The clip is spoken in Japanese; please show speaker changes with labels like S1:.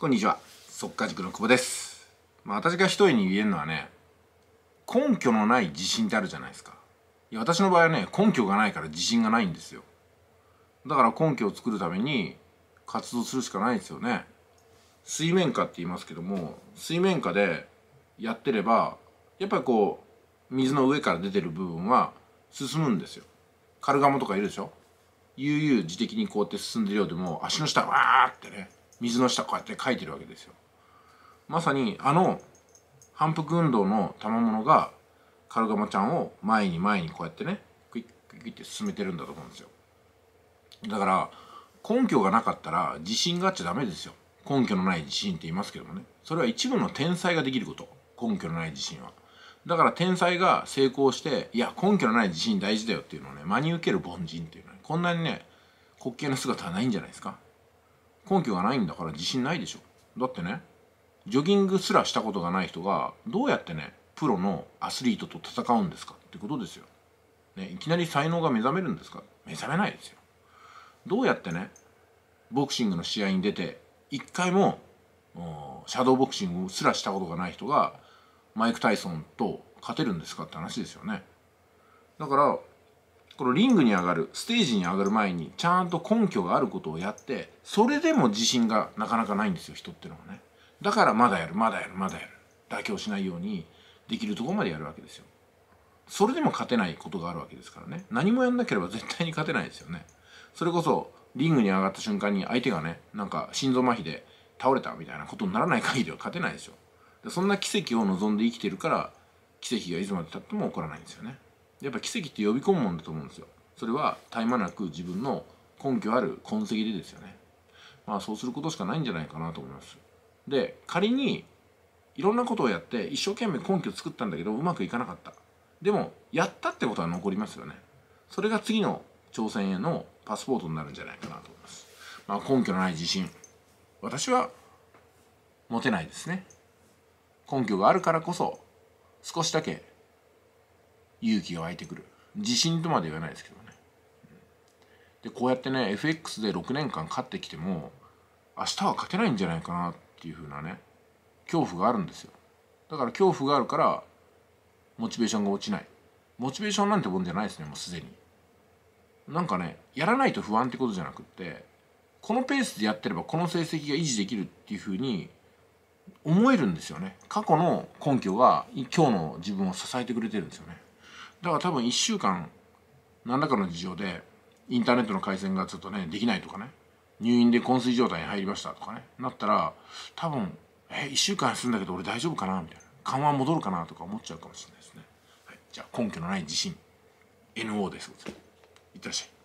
S1: こんにちは速稼塾の久保です、まあ、私が一重に言えるのはね根拠のない自信ってあるじゃないですかいや私の場合はね根拠がないから自信がないんですよだから根拠を作るために活動するしかないですよね水面下って言いますけども水面下でやってればやっぱりこう水の上から出てる部分は進むんですよカルガモとかいるでしょ悠々自適にこうやって進んでるようでも足の下わーってね水の下こうやって書いてるわけですよまさにあの反復運動の賜物がカルガモちゃんを前に前にこうやってねクイックイックって進めてるんだと思うんですよだから根拠がなかったら自信があっちゃダメですよ根拠のない自信って言いますけどもねそれは一部の天才ができること根拠のない自信はだから天才が成功していや根拠のない自信大事だよっていうのをね真に受ける凡人っていうのは、ね、こんなにね滑稽な姿はないんじゃないですか根拠がないんだから自信ないでしょだってねジョギングすらしたことがない人がどうやってねプロのアスリートと戦うんですかってことですよ、ね、いきなり才能が目覚めるんですか目覚めないですよどうやってねボクシングの試合に出て一回もシャドーボクシングすらしたことがない人がマイク・タイソンと勝てるんですかって話ですよねだからこのリングに上がるステージに上がる前にちゃんと根拠があることをやってそれでも自信がなかなかないんですよ人ってのはねだからまだやるまだやるまだやる妥協しないようにできるとこまでやるわけですよそれでも勝てないことがあるわけですからね何もやんなければ絶対に勝てないですよねそれこそリングに上がった瞬間に相手がねなんか心臓麻痺で倒れたみたいなことにならない限りは勝てないでしょそんな奇跡を望んで生きてるから奇跡がいつまでたっても起こらないんですよねやっぱ奇跡って呼び込むもんだと思うんですよそれは絶え間なく自分の根拠ある痕跡でですよねまあそうすることしかないんじゃないかなと思いますで仮にいろんなことをやって一生懸命根拠作ったんだけどうまくいかなかったでもやったってことは残りますよねそれが次の挑戦へのパスポートになるんじゃないかなと思いますまあ根拠のない自信私は持てないですね根拠があるからこそ少しだけ勇気が湧いてくる自信とまで言わないですけどねでこうやってね FX で6年間勝ってきても明日は勝てないんじゃないかなっていう風なね恐怖があるんですよだから恐怖があるからモチベーションが落ちないモチベーションなんてもんじゃないですねもうすでになんかねやらないと不安ってことじゃなくってこのペースでやってればこの成績が維持できるっていうふうに思えるんですよね過去の根拠が今日の自分を支えてくれてるんですよねだから多分1週間何らかの事情でインターネットの回線がちょっとねできないとかね入院で昏睡状態に入りましたとかねなったら多分え1週間休んだけど俺大丈夫かなみたいな緩和戻るかなとか思っちゃうかもしれないですね、はい、じゃあ根拠のない自信 NO ですいってらっしゃい